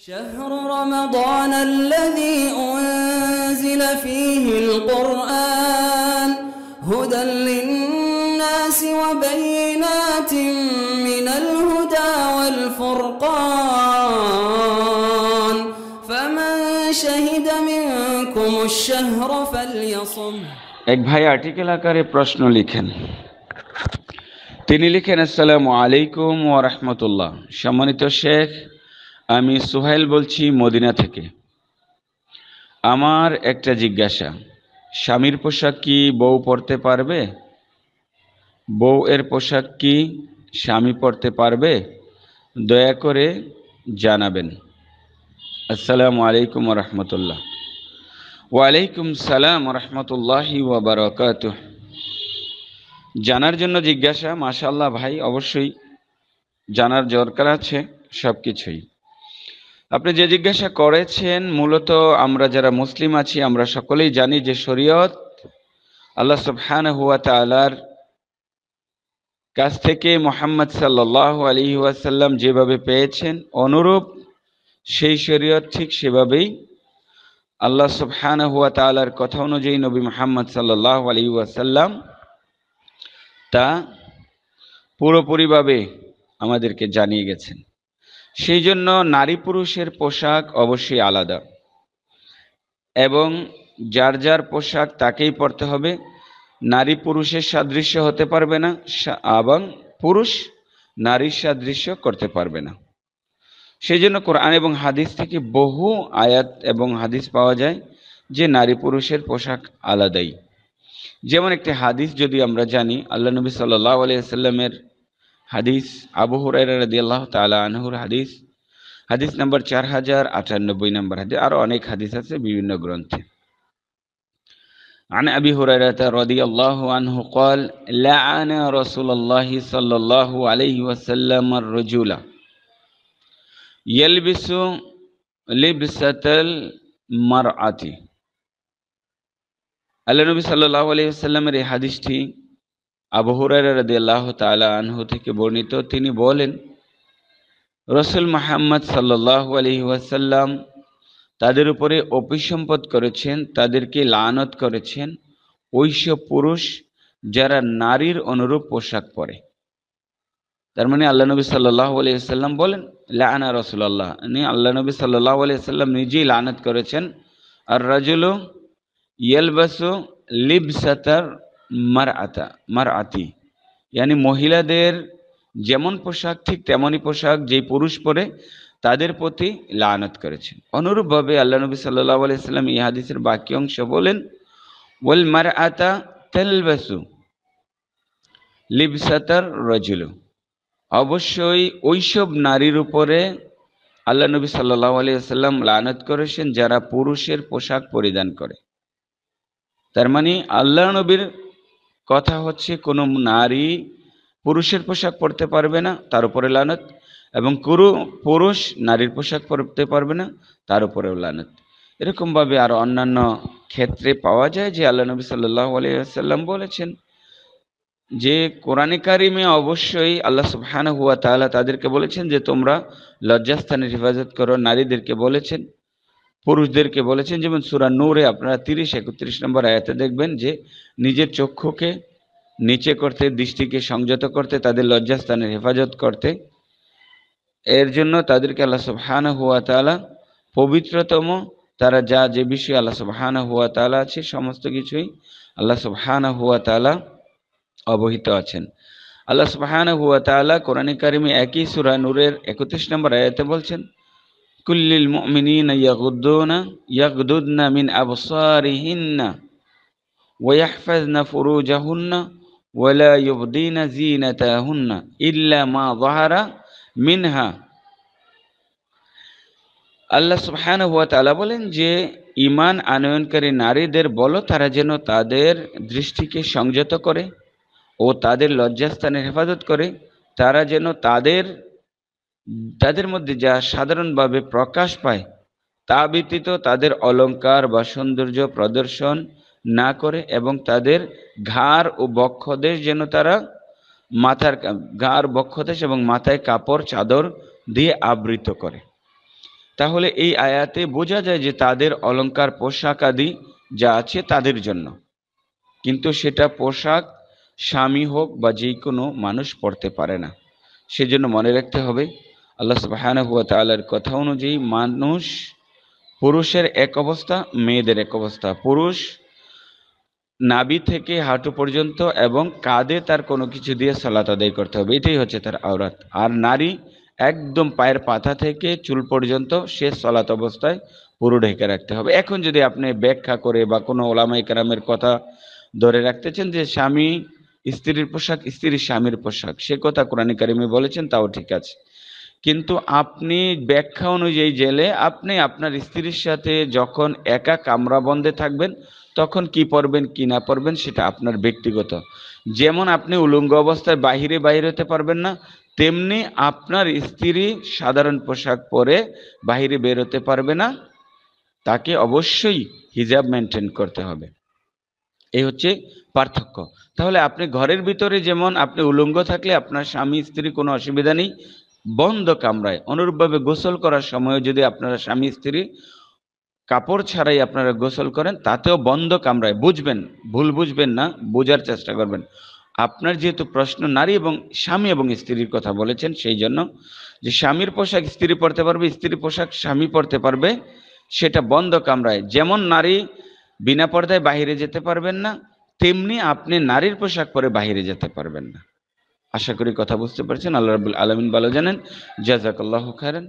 شهر رمضان الذي أنزل فيه القرآن هدى للناس وبينات من الهدى والفرقان فمن شهد منكم الشهر فليصم ایک এক ভাই আর্টিকেল پرشن প্রশ্ন تینی তিনি السلام علیکم ورحمت اللہ রাহমাতুল্লাহ تو شیخ আমি সোহেল বলছি মদিনা থেকে আমার একটা জিজ্ঞাসা স্বামীর পোশাক কি বউ পরতে পারবে বউ এর পোশাক কি স্বামী পরতে পারবে দয়া করে জানাবেন আসসালামু আলাইকুম রহমতুল্লাহ ওয়ালাইকুম সালাম রহমতুল্লাহি ওবরাকাত জানার জন্য জিজ্ঞাসা মাশাল্লাহ ভাই অবশ্যই জানার দরকার আছে সব কিছুই আপনি যে জিজ্ঞাসা করেছেন মূলত আমরা যারা মুসলিম আছি আমরা সকলেই জানি যে শরীয়ত আল্লাহ সুবহান হুয়া তালার কাছ থেকে মোহাম্মদ সাল্লাহ আলী ওয়াসাল্লাম যেভাবে পেয়েছেন অনুরূপ সেই শরীয়ত ঠিক সেভাবেই আল্লাহ সুবহান হুয়া তালার কথা অনুযায়ী নবী মোহাম্মদ সাল্লাহ আলী ওয়াসাল্লাম তা পুরোপুরিভাবে আমাদেরকে জানিয়ে গেছেন সেই জন্য নারী পুরুষের পোশাক অবশ্যই আলাদা এবং যার যার পোশাক তাকেই পরতে হবে নারী পুরুষের সাদৃশ্য হতে পারবে না এবং পুরুষ নারীর সাদৃশ্য করতে পারবে না সেই জন্য কোরআন এবং হাদিস থেকে বহু আয়াত এবং হাদিস পাওয়া যায় যে নারী পুরুষের পোশাক আলাদাই যেমন একটি হাদিস যদি আমরা জানি আল্লাহ নবী সাল্লাহ আলিয়া সাল্লামের হাদিস আবু হুরাইরা রাদিয়াল্লাহু তাআলা আনহুর হাদিস হাদিস নাম্বার চার হাজার আটানব্বই নম্বর হাদিস আরও অনেক হাদিস আছে বিভিন্ন গ্রন্থে عن أبي هريرة رضي الله عنه قال لعن رسول الله صلى الله عليه وسلم الرجل يلبس لبسة المرأة আল্লাহ নবী সাল্লাহ আলহিহাল্লামের এই হাদিসটি আবু হুরাইরা তালা আনহু থেকে বর্ণিত তিনি বলেন রসুল মাহমদ সাল্লাহু আলহি ওয়াসাল্লাম তাদের উপরে অপিসম্পদ করেছেন তাদেরকে লানত করেছেন ওইসব পুরুষ যারা নারীর অনুরূপ পোশাক পরে তার মানে আল্লাহ নবী সাল্লাহ আলিয়াল্লাম বলেন লানা রসুল্লাহ নি আল্লাহ নবী সাল্লাহ আলিয়াল্লাম নিজেই লানত করেছেন আর রাজুল ইয়েলবাসু লিবসাতার মার আতা মার আতি ইয়ানি মহিলাদের যেমন পোশাক ঠিক তেমনই পোশাক যেই পুরুষ পরে তাদের প্রতি লানত করেছেন অনুরূপভাবে আল্লাহ নবী সাল্লাহ আলাইসাল্লাম ইহাদিসের হাদিসের বাকি অংশ বলেন ওয়েল মার আতা তেলবাসু লিবসাতার রজুলু অবশ্যই ওইসব নারীর উপরে আল্লাহ নবী সাল্লাহ আলিয়াল্লাম লানত করেছেন যারা পুরুষের পোশাক পরিধান করে তার মানে আল্লাহ নবীর কথা হচ্ছে কোনো নারী পুরুষের পোশাক পরতে পারবে না তার উপরে লানত এবং কোনো পুরুষ নারীর পোশাক পরতে পারবে না তার উপরেও লানত এরকমভাবে আর অন্যান্য ক্ষেত্রে পাওয়া যায় যে আল্লাহ নবী সাল্লাহ আলিয়াল্লাম বলেছেন যে কোরআনিকারিমে অবশ্যই আল্লাহ সুবহান হুয়া তাহলে তাদেরকে বলেছেন যে তোমরা লজ্জাস্থানের হেফাজত করো নারীদেরকে বলেছেন পুরুষদেরকে বলেছেন যেমন সুরা নূরে আপনারা তিরিশ একত্রিশ নম্বর আয়াতে দেখবেন যে নিজের চক্ষুকে নিচে করতে দৃষ্টিকে সংযত করতে তাদের লজ্জাস্থানের হেফাজত করতে এর জন্য তাদেরকে আল্লাহ সবহান হুয়া তালা পবিত্রতম তারা যা যে বিষয়ে আল্লাহ সবহান হুয়া তালা আছে সমস্ত কিছুই আল্লাহ সবহান হুয়া তালা অবহিত আছেন আল্লাহ সবহান হুয়া তালা কোরআন একই সুরা নূরের একত্রিশ নম্বর আয়াতে বলছেন কুল্লিল মুমিনিনা ইয়াগুদুনা ইয়াগুদুদনা মিন আবসারিহিন্না ويحفظن فروجهن ولا يبدين زينتهن إلا ما ظهر منها আল্লাহ সুবহান হুয়া তালা বলেন যে ইমান আনয়নকারী নারীদের বলো তারা যেন তাদের দৃষ্টিকে সংযত করে ও তাদের লজ্জাস্থানের হেফাজত করে তারা যেন তাদের যাদের মধ্যে যা সাধারণভাবে প্রকাশ পায় তা ব্যতীত তাদের অলঙ্কার বা সৌন্দর্য প্রদর্শন না করে এবং তাদের ঘাড় ও বক্ষদেশ যেন তারা মাথার ঘাড় বক্ষদেশ এবং মাথায় কাপড় চাদর দিয়ে আবৃত করে তাহলে এই আয়াতে বোঝা যায় যে তাদের অলঙ্কার পোশাক আদি যা আছে তাদের জন্য কিন্তু সেটা পোশাক স্বামী হোক বা যে কোনো মানুষ পড়তে পারে না সেজন্য মনে রাখতে হবে আল্লাহ তালার কথা অনুযায়ী মানুষ পুরুষের এক অবস্থা মেয়েদের এক অবস্থা পুরুষ নাবি থেকে হাঁটু পর্যন্ত এবং কাঁধে তার কোনো কিছু দিয়ে সালাত আদায় করতে হবে এটাই হচ্ছে তার আওরাত আর নারী একদম পায়ের পাতা থেকে চুল পর্যন্ত সে সলাত অবস্থায় পুরো ঢেকে রাখতে হবে এখন যদি আপনি ব্যাখ্যা করে বা কোনো ওলামাই কারামের কথা ধরে রাখতেছেন যে স্বামী স্ত্রীর পোশাক স্ত্রীর স্বামীর পোশাক সে কথা কোরআন বলেছেন তাও ঠিক আছে কিন্তু আপনি ব্যাখ্যা অনুযায়ী জেলে আপনি আপনার স্ত্রীর সাথে যখন একা কামরা বন্ধে থাকবেন তখন কি পরবেন কি না পরবেন সেটা আপনার ব্যক্তিগত যেমন আপনি উলঙ্গ অবস্থায় বাহিরে বাহির হতে পারবেন না তেমনি আপনার স্ত্রী সাধারণ পোশাক পরে বাহিরে বের হতে পারবে না তাকে অবশ্যই হিজাব মেনটেন করতে হবে এই হচ্ছে পার্থক্য তাহলে আপনি ঘরের ভিতরে যেমন আপনি উলঙ্গ থাকলে আপনার স্বামী স্ত্রী কোনো অসুবিধা নেই বন্ধ কামরায় অনুরূপভাবে গোসল করার সময় যদি আপনারা স্বামী স্ত্রী কাপড় ছাড়াই আপনারা গোসল করেন তাতেও বন্ধ কামরায় বুঝবেন ভুল বুঝবেন না বোঝার চেষ্টা করবেন আপনার যেহেতু প্রশ্ন নারী এবং স্বামী এবং স্ত্রীর কথা বলেছেন সেই জন্য যে স্বামীর পোশাক স্ত্রী পরতে পারবে স্ত্রী পোশাক স্বামী পরতে পারবে সেটা বন্ধ কামরায় যেমন নারী বিনা পর্দায় বাহিরে যেতে পারবেন না তেমনি আপনি নারীর পোশাক পরে বাহিরে যেতে পারবেন না আশা করি কথা বুঝতে পারছেন আল্লাহ রাবুল আলমিন ভালো জানেন জাজাক আল্লাহ খারেন